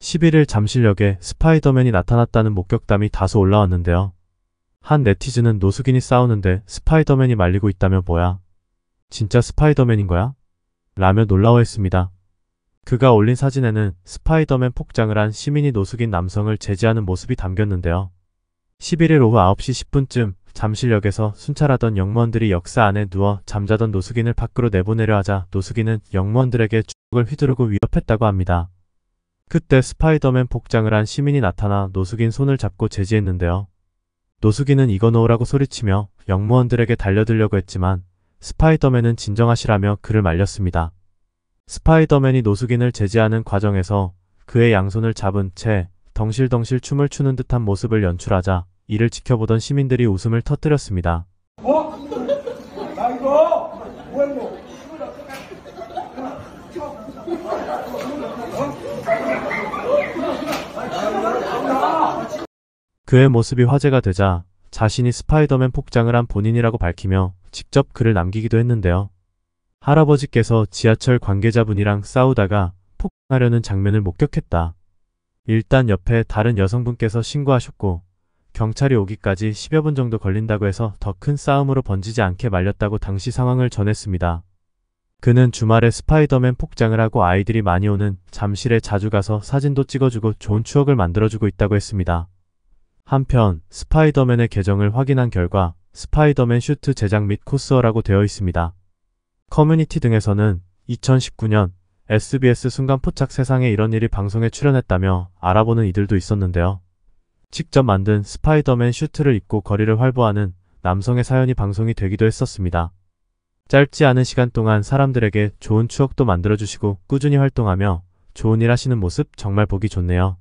11일 잠실역에 스파이더맨이 나타났다는 목격담이 다소 올라왔는데요. 한 네티즌은 노숙인이 싸우는데 스파이더맨이 말리고 있다며 뭐야? 진짜 스파이더맨인 거야? 라며 놀라워했습니다. 그가 올린 사진에는 스파이더맨 폭장을 한 시민이 노숙인 남성을 제지하는 모습이 담겼는데요. 11일 오후 9시 10분쯤 잠실역에서 순찰하던 역무원들이 역사 안에 누워 잠자던 노숙인을 밖으로 내보내려 하자 노숙인은 역무원들에게 주먹을 휘두르고 위협했다고 합니다. 그때 스파이더맨 복장을 한 시민이 나타나 노숙인 손을 잡고 제지했는데요. 노숙인은 이거 놓으라고 소리치며 역무원들에게 달려들려고 했지만 스파이더맨은 진정하시라며 그를 말렸습니다. 스파이더맨이 노숙인을 제지하는 과정에서 그의 양손을 잡은 채 덩실덩실 춤을 추는 듯한 모습을 연출하자 이를 지켜보던 시민들이 웃음을 터뜨렸습니다. 어? 나 이거 뭐야 이거? 그의 모습이 화제가 되자 자신이 스파이더맨 폭장을 한 본인이라고 밝히며 직접 글을 남기기도 했는데요. 할아버지께서 지하철 관계자분이랑 싸우다가 폭행하려는 장면을 목격했다. 일단 옆에 다른 여성분께서 신고하셨고 경찰이 오기까지 10여 분 정도 걸린다고 해서 더 큰 싸움으로 번지지 않게 말렸다고 당시 상황을 전했습니다. 그는 주말에 스파이더맨 폭장을 하고 아이들이 많이 오는 잠실에 자주 가서 사진도 찍어주고 좋은 추억을 만들어주고 있다고 했습니다. 한편 스파이더맨의 계정을 확인한 결과 스파이더맨 슈트 제작 및 코스어라고 되어 있습니다. 커뮤니티 등에서는 2019년 SBS 순간포착 세상에 이런 일이 방송에 출연했다며 알아보는 이들도 있었는데요. 직접 만든 스파이더맨 슈트를 입고 거리를 활보하는 남성의 사연이 방송이 되기도 했었습니다. 짧지 않은 시간 동안 사람들에게 좋은 추억도 만들어주시고 꾸준히 활동하며 좋은 일 하시는 모습 정말 보기 좋네요.